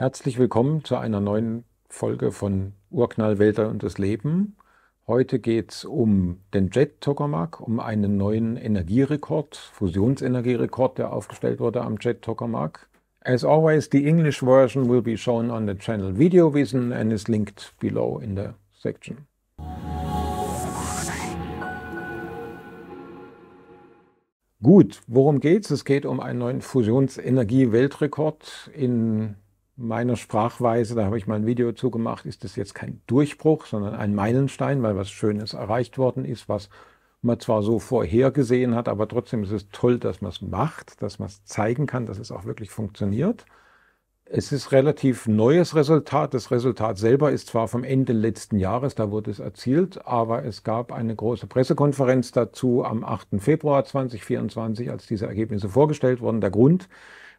Herzlich willkommen zu einer neuen Folge von Urknall, Wälder und das Leben. Heute geht es um den Jet Tokamak, um einen neuen Energierekord, Fusionsenergierekord, der aufgestellt wurde am Jet Tokamak. As always, the English version will be shown on the channel Video Vision and is linked below in the section. Gut, worum geht es? Es geht um einen neuen Fusionsenergie-Weltrekord in meiner Sprachweise, da habe ich mal ein Video zugemacht, ist das jetzt kein Durchbruch, sondern ein Meilenstein, weil was Schönes erreicht worden ist, was man zwar so vorhergesehen hat, aber trotzdem ist es toll, dass man es macht, dass man es zeigen kann, dass es auch wirklich funktioniert. Es ist relativ neues Resultat. Das Resultat selber ist zwar vom Ende letzten Jahres, da wurde es erzielt, aber es gab eine große Pressekonferenz dazu am 8. Februar 2024, als diese Ergebnisse vorgestellt wurden. Der Grund,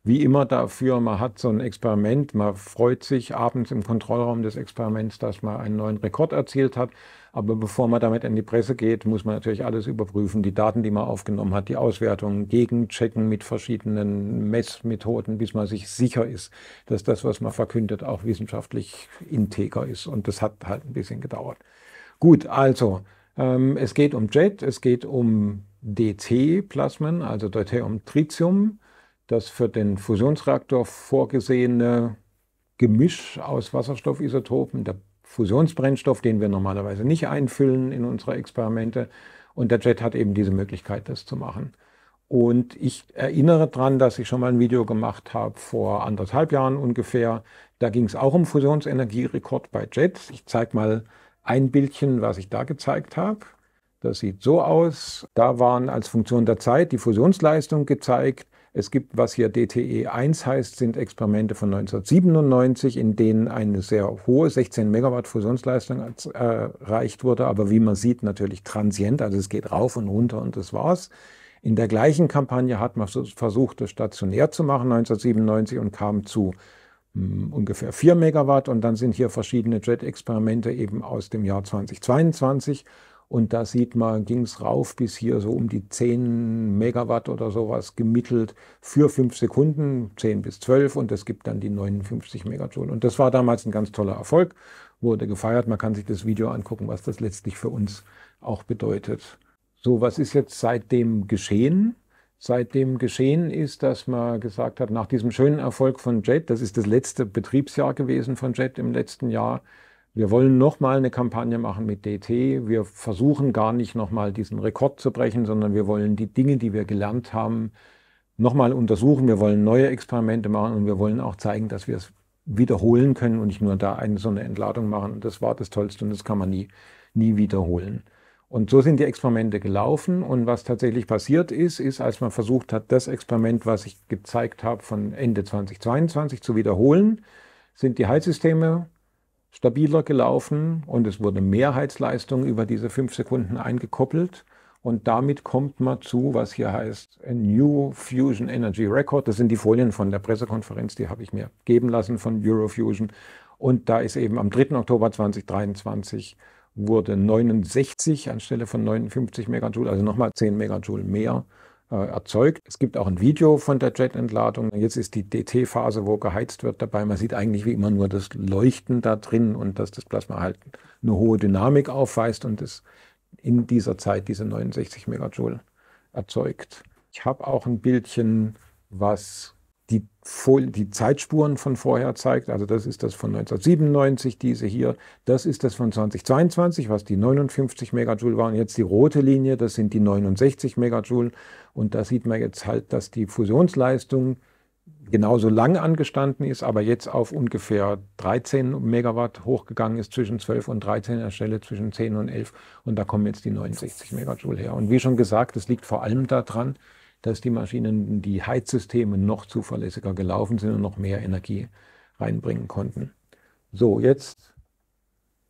wie immer dafür, man hat so ein Experiment, man freut sich abends im Kontrollraum des Experiments, dass man einen neuen Rekord erzielt hat. Aber bevor man damit in die Presse geht, muss man natürlich alles überprüfen. Die Daten, die man aufgenommen hat, die Auswertungen gegenchecken mit verschiedenen Messmethoden, bis man sich sicher ist, dass das, was man verkündet, auch wissenschaftlich integer ist. Und das hat halt ein bisschen gedauert. Gut, also ähm, es geht um JET, es geht um DT-Plasmen, also Deuterium Tritium das für den Fusionsreaktor vorgesehene Gemisch aus Wasserstoffisotopen, der Fusionsbrennstoff, den wir normalerweise nicht einfüllen in unsere Experimente. Und der Jet hat eben diese Möglichkeit, das zu machen. Und ich erinnere daran, dass ich schon mal ein Video gemacht habe vor anderthalb Jahren ungefähr. Da ging es auch um Fusionsenergierekord bei Jets. Ich zeige mal ein Bildchen, was ich da gezeigt habe. Das sieht so aus. Da waren als Funktion der Zeit die Fusionsleistung gezeigt es gibt, was hier DTE 1 heißt, sind Experimente von 1997, in denen eine sehr hohe 16 Megawatt Fusionsleistung äh, erreicht wurde, aber wie man sieht, natürlich transient, also es geht rauf und runter und das war's. In der gleichen Kampagne hat man versucht, das stationär zu machen 1997 und kam zu mh, hm, ungefähr 4 Megawatt und dann sind hier verschiedene Jet-Experimente eben aus dem Jahr 2022 und da sieht man, ging es rauf bis hier so um die 10 Megawatt oder sowas gemittelt für 5 Sekunden, 10 bis 12 und das gibt dann die 59 Megajoule. Und das war damals ein ganz toller Erfolg, wurde gefeiert. Man kann sich das Video angucken, was das letztlich für uns auch bedeutet. So, was ist jetzt seitdem geschehen? Seitdem geschehen ist, dass man gesagt hat, nach diesem schönen Erfolg von JET, das ist das letzte Betriebsjahr gewesen von JET im letzten Jahr, wir wollen nochmal eine Kampagne machen mit DT. Wir versuchen gar nicht nochmal diesen Rekord zu brechen, sondern wir wollen die Dinge, die wir gelernt haben, nochmal untersuchen. Wir wollen neue Experimente machen und wir wollen auch zeigen, dass wir es wiederholen können und nicht nur da eine so eine Entladung machen. Und das war das Tollste und das kann man nie, nie wiederholen. Und so sind die Experimente gelaufen. Und was tatsächlich passiert ist, ist, als man versucht hat, das Experiment, was ich gezeigt habe, von Ende 2022 zu wiederholen, sind die Heizsysteme stabiler gelaufen und es wurde Mehrheitsleistung über diese fünf Sekunden eingekoppelt. Und damit kommt man zu, was hier heißt, a New Fusion Energy Record. Das sind die Folien von der Pressekonferenz, die habe ich mir geben lassen von Eurofusion. Und da ist eben am 3. Oktober 2023 wurde 69 anstelle von 59 Megajoule, also nochmal 10 Megajoule mehr äh, erzeugt. Es gibt auch ein Video von der Jet-Entladung. Jetzt ist die DT-Phase, wo geheizt wird dabei. Man sieht eigentlich wie immer nur das Leuchten da drin und dass das Plasma halt eine hohe Dynamik aufweist und es in dieser Zeit diese 69 Megajoule erzeugt. Ich habe auch ein Bildchen, was die, die Zeitspuren von vorher zeigt. Also das ist das von 1997, diese hier. Das ist das von 2022, was die 59 Megajoule waren. Jetzt die rote Linie, das sind die 69 Megajoule. Und da sieht man jetzt halt, dass die Fusionsleistung genauso lang angestanden ist, aber jetzt auf ungefähr 13 Megawatt hochgegangen ist, zwischen 12 und 13 anstelle zwischen 10 und 11. Und da kommen jetzt die 69 Megajoule her. Und wie schon gesagt, das liegt vor allem daran, dass die Maschinen, die Heizsysteme noch zuverlässiger gelaufen sind und noch mehr Energie reinbringen konnten. So, jetzt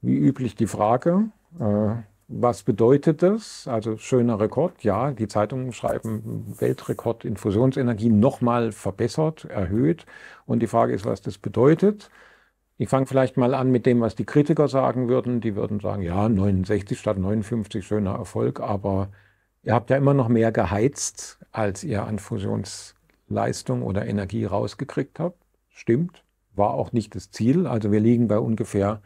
wie üblich die Frage, äh, was bedeutet das? Also schöner Rekord, ja, die Zeitungen schreiben Weltrekord in Fusionsenergie nochmal verbessert, erhöht. Und die Frage ist, was das bedeutet. Ich fange vielleicht mal an mit dem, was die Kritiker sagen würden. Die würden sagen, ja, 69 statt 59, schöner Erfolg, aber Ihr habt ja immer noch mehr geheizt, als ihr an Fusionsleistung oder Energie rausgekriegt habt. Stimmt, war auch nicht das Ziel. Also wir liegen bei ungefähr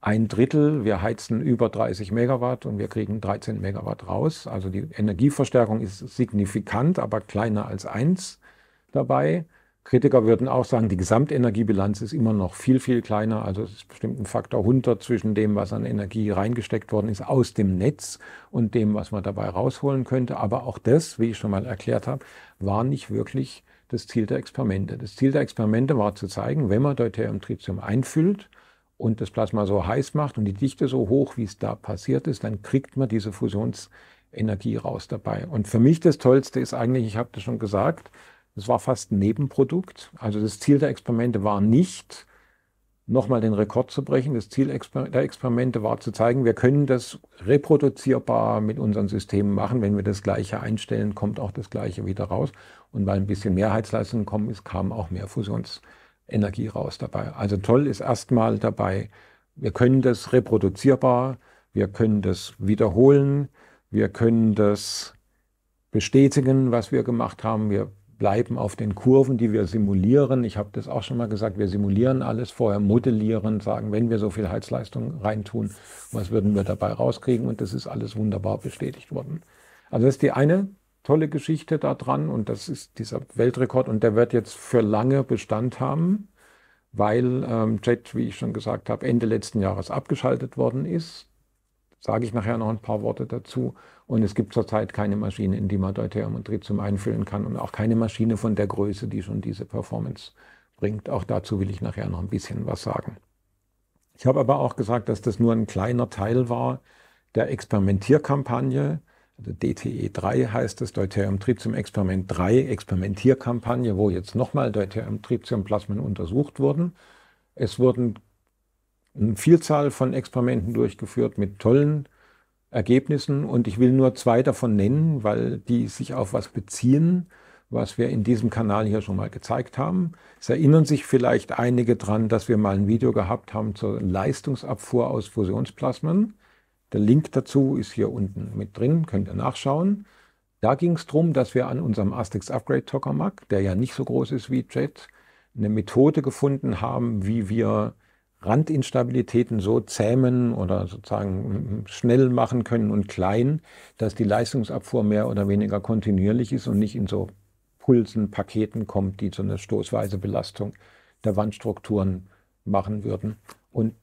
ein Drittel. Wir heizen über 30 Megawatt und wir kriegen 13 Megawatt raus. Also die Energieverstärkung ist signifikant, aber kleiner als eins dabei. Kritiker würden auch sagen, die Gesamtenergiebilanz ist immer noch viel, viel kleiner. Also es ist bestimmt ein Faktor 100 zwischen dem, was an Energie reingesteckt worden ist aus dem Netz und dem, was man dabei rausholen könnte. Aber auch das, wie ich schon mal erklärt habe, war nicht wirklich das Ziel der Experimente. Das Ziel der Experimente war zu zeigen, wenn man Deuterium Tritium einfüllt und das Plasma so heiß macht und die Dichte so hoch, wie es da passiert ist, dann kriegt man diese Fusionsenergie raus dabei. Und für mich das Tollste ist eigentlich, ich habe das schon gesagt, es war fast ein Nebenprodukt. Also das Ziel der Experimente war nicht, nochmal den Rekord zu brechen. Das Ziel der Experimente war zu zeigen, wir können das reproduzierbar mit unseren Systemen machen. Wenn wir das Gleiche einstellen, kommt auch das Gleiche wieder raus. Und weil ein bisschen Mehrheitsleistung gekommen ist, kam auch mehr Fusionsenergie raus dabei. Also toll ist erstmal dabei, wir können das reproduzierbar, wir können das wiederholen, wir können das bestätigen, was wir gemacht haben. Wir bleiben auf den Kurven, die wir simulieren. Ich habe das auch schon mal gesagt, wir simulieren alles vorher, modellieren, sagen, wenn wir so viel Heizleistung reintun, was würden wir dabei rauskriegen? Und das ist alles wunderbar bestätigt worden. Also das ist die eine tolle Geschichte da dran und das ist dieser Weltrekord und der wird jetzt für lange Bestand haben, weil ähm, Jet, wie ich schon gesagt habe, Ende letzten Jahres abgeschaltet worden ist sage ich nachher noch ein paar Worte dazu. Und es gibt zurzeit keine Maschine, in die man Deuterium und Tritium einfüllen kann und auch keine Maschine von der Größe, die schon diese Performance bringt. Auch dazu will ich nachher noch ein bisschen was sagen. Ich habe aber auch gesagt, dass das nur ein kleiner Teil war der Experimentierkampagne. Also DTE 3 heißt es, Deuterium Tritium Experiment 3 Experimentierkampagne, wo jetzt nochmal Deuterium Tritium Plasmen untersucht wurden. Es wurden eine Vielzahl von Experimenten durchgeführt mit tollen Ergebnissen und ich will nur zwei davon nennen, weil die sich auf was beziehen, was wir in diesem Kanal hier schon mal gezeigt haben. Es erinnern sich vielleicht einige dran, dass wir mal ein Video gehabt haben zur Leistungsabfuhr aus Fusionsplasmen. Der Link dazu ist hier unten mit drin, könnt ihr nachschauen. Da ging es darum, dass wir an unserem Astex Upgrade Tokamak, der ja nicht so groß ist wie Jet, eine Methode gefunden haben, wie wir Randinstabilitäten so zähmen oder sozusagen schnell machen können und klein, dass die Leistungsabfuhr mehr oder weniger kontinuierlich ist und nicht in so Pulsen, Paketen kommt, die so eine stoßweise Belastung der Wandstrukturen machen würden. Und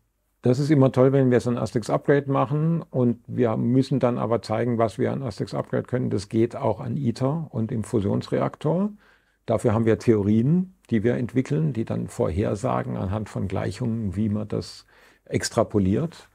das ist immer toll, wenn wir so ein Astex Upgrade machen und wir müssen dann aber zeigen, was wir an Astex Upgrade können. Das geht auch an ITER und im Fusionsreaktor. Dafür haben wir Theorien, die wir entwickeln, die dann vorhersagen anhand von Gleichungen, wie man das extrapoliert.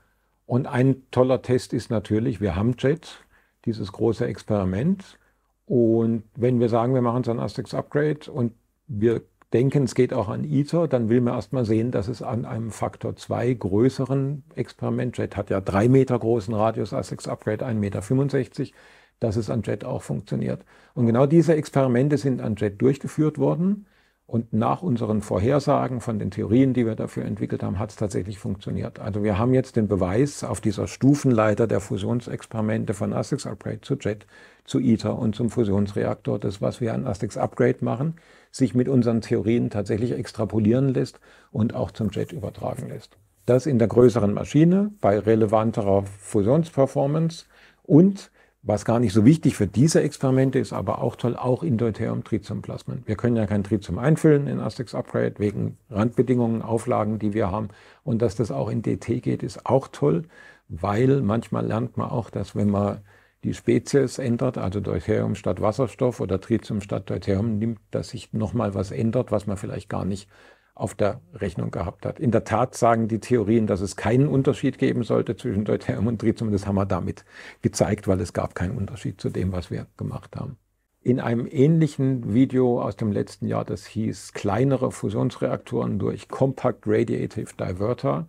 Und ein toller Test ist natürlich, wir haben JET, dieses große Experiment. Und wenn wir sagen, wir machen so ein Asterix Upgrade und wir denken, es geht auch an ITER, dann will man erstmal sehen, dass es an einem Faktor 2 größeren Experiment, JET hat ja drei Meter großen Radius, Asterix Upgrade 1,65 Meter, dass es an JET auch funktioniert. Und genau diese Experimente sind an JET durchgeführt worden. Und nach unseren Vorhersagen von den Theorien, die wir dafür entwickelt haben, hat es tatsächlich funktioniert. Also wir haben jetzt den Beweis auf dieser Stufenleiter der Fusionsexperimente von Astics Upgrade zu JET, zu ITER und zum Fusionsreaktor. Das, was wir an Astics Upgrade machen, sich mit unseren Theorien tatsächlich extrapolieren lässt und auch zum JET übertragen lässt. Das in der größeren Maschine, bei relevanterer Fusionsperformance und was gar nicht so wichtig für diese Experimente ist, aber auch toll, auch in deuterium Triziumplasmen. Wir können ja kein Tritium einfüllen in Astex Upgrade wegen Randbedingungen, Auflagen, die wir haben. Und dass das auch in DT geht, ist auch toll, weil manchmal lernt man auch, dass wenn man die Spezies ändert, also Deuterium statt Wasserstoff oder Tritium statt Deuterium nimmt, dass sich nochmal was ändert, was man vielleicht gar nicht auf der Rechnung gehabt hat. In der Tat sagen die Theorien, dass es keinen Unterschied geben sollte zwischen Deuterium und Tritium. Das haben wir damit gezeigt, weil es gab keinen Unterschied zu dem, was wir gemacht haben. In einem ähnlichen Video aus dem letzten Jahr, das hieß kleinere Fusionsreaktoren durch Compact Radiative Diverter,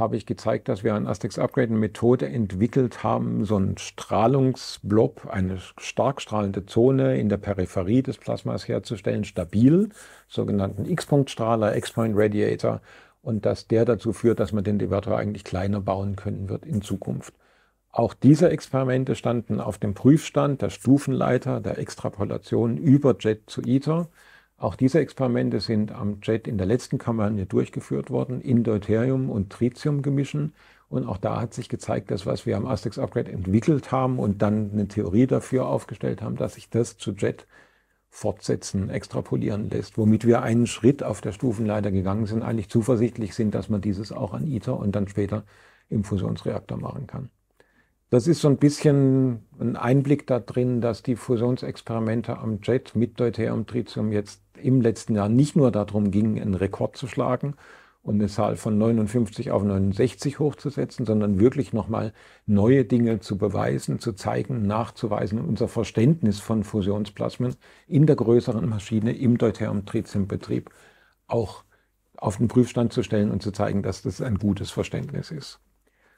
habe ich gezeigt, dass wir an Astex Upgrade eine Methode entwickelt haben, so einen Strahlungsblob, eine stark strahlende Zone in der Peripherie des Plasmas herzustellen, stabil, sogenannten X-Punkt-Strahler, X-Point Radiator, und dass der dazu führt, dass man den Divertor eigentlich kleiner bauen können wird in Zukunft. Auch diese Experimente standen auf dem Prüfstand der Stufenleiter der Extrapolation über Jet zu ITER. Auch diese Experimente sind am JET in der letzten Kampagne durchgeführt worden, in Deuterium und Tritium-Gemischen. Und auch da hat sich gezeigt, dass was wir am Aztecs Upgrade entwickelt haben und dann eine Theorie dafür aufgestellt haben, dass sich das zu JET fortsetzen, extrapolieren lässt, womit wir einen Schritt auf der Stufenleiter gegangen sind, eigentlich zuversichtlich sind, dass man dieses auch an ITER und dann später im Fusionsreaktor machen kann. Das ist so ein bisschen ein Einblick da drin, dass die Fusionsexperimente am Jet mit Deuterium Tritium jetzt im letzten Jahr nicht nur darum gingen, einen Rekord zu schlagen und eine Zahl von 59 auf 69 hochzusetzen, sondern wirklich nochmal neue Dinge zu beweisen, zu zeigen, nachzuweisen und unser Verständnis von Fusionsplasmen in der größeren Maschine im Deuterium Tritium Betrieb auch auf den Prüfstand zu stellen und zu zeigen, dass das ein gutes Verständnis ist.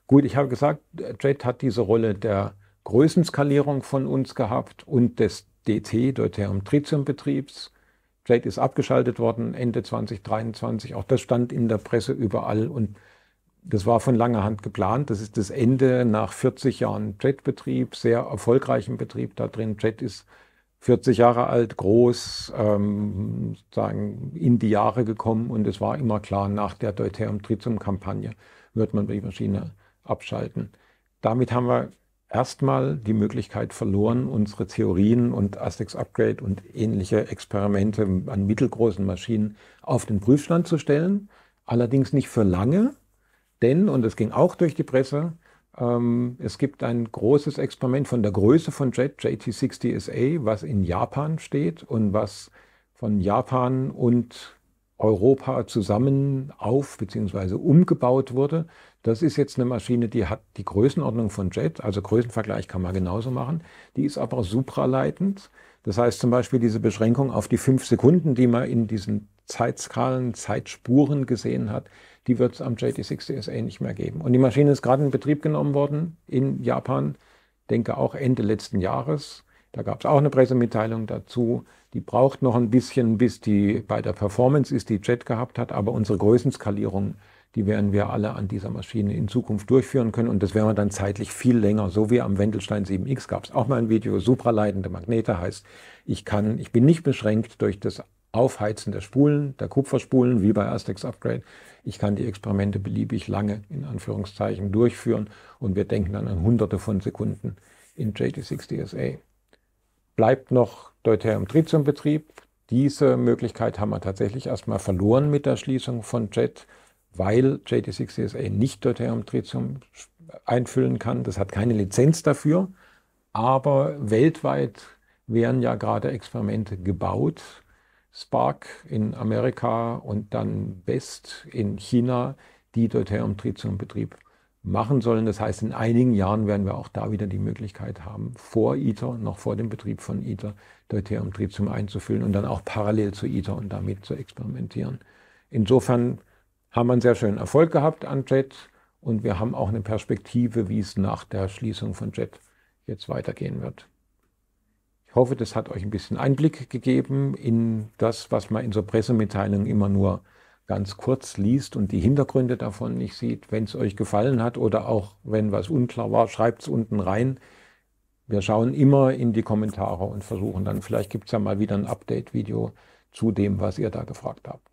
Gut, ich habe gesagt, JET hat diese Rolle der Größenskalierung von uns gehabt und des DT, deuterium tritium betriebs JET ist abgeschaltet worden Ende 2023. Auch das stand in der Presse überall und das war von langer Hand geplant. Das ist das Ende nach 40 Jahren JET-Betrieb, sehr erfolgreichen Betrieb da drin. JET ist 40 Jahre alt, groß, ähm, sagen in die Jahre gekommen und es war immer klar, nach der Deuterium Tritium-Kampagne wird man die Maschine abschalten. Damit haben wir erstmal die Möglichkeit verloren, unsere Theorien und Astex Upgrade und ähnliche Experimente an mittelgroßen Maschinen auf den Prüfstand zu stellen. Allerdings nicht für lange, denn, und es ging auch durch die Presse, ähm, es gibt ein großes Experiment von der Größe von JET, JT60SA, was in Japan steht und was von Japan und Europa zusammen auf bzw. umgebaut wurde. Das ist jetzt eine Maschine, die hat die Größenordnung von Jet, also Größenvergleich kann man genauso machen. Die ist aber supraleitend. Das heißt zum Beispiel diese Beschränkung auf die fünf Sekunden, die man in diesen Zeitskalen, Zeitspuren gesehen hat, die wird es am jt 60 sa nicht mehr geben. Und die Maschine ist gerade in Betrieb genommen worden in Japan, denke auch Ende letzten Jahres. Da gab es auch eine Pressemitteilung dazu. Die braucht noch ein bisschen, bis die bei der Performance ist, die Jet gehabt hat. Aber unsere Größenskalierung, die werden wir alle an dieser Maschine in Zukunft durchführen können. Und das werden wir dann zeitlich viel länger, so wie am Wendelstein 7X gab es auch mal ein Video, supraleitende Magnete heißt, ich kann, ich bin nicht beschränkt durch das Aufheizen der Spulen, der Kupferspulen, wie bei Astex Upgrade. Ich kann die Experimente beliebig lange, in Anführungszeichen, durchführen und wir denken dann an hunderte von Sekunden in JT6 DSA. Bleibt noch Deuterium Tritium Betrieb. Diese Möglichkeit haben wir tatsächlich erstmal verloren mit der Schließung von JET, weil JT6CSA nicht Deuterium Tritium einfüllen kann. Das hat keine Lizenz dafür. Aber weltweit werden ja gerade Experimente gebaut. Spark in Amerika und dann Best in China, die Deuterium Tritium Betrieb machen sollen. Das heißt, in einigen Jahren werden wir auch da wieder die Möglichkeit haben, vor ITER, noch vor dem Betrieb von ITER, Deuterium Tritium einzufüllen und dann auch parallel zu ITER und damit zu experimentieren. Insofern haben wir einen sehr schönen Erfolg gehabt an JET und wir haben auch eine Perspektive, wie es nach der Schließung von JET jetzt weitergehen wird. Ich hoffe, das hat euch ein bisschen Einblick gegeben in das, was man in so Pressemitteilungen immer nur ganz kurz liest und die Hintergründe davon nicht sieht. Wenn es euch gefallen hat oder auch wenn was unklar war, schreibt es unten rein. Wir schauen immer in die Kommentare und versuchen dann, vielleicht gibt es ja mal wieder ein Update-Video zu dem, was ihr da gefragt habt.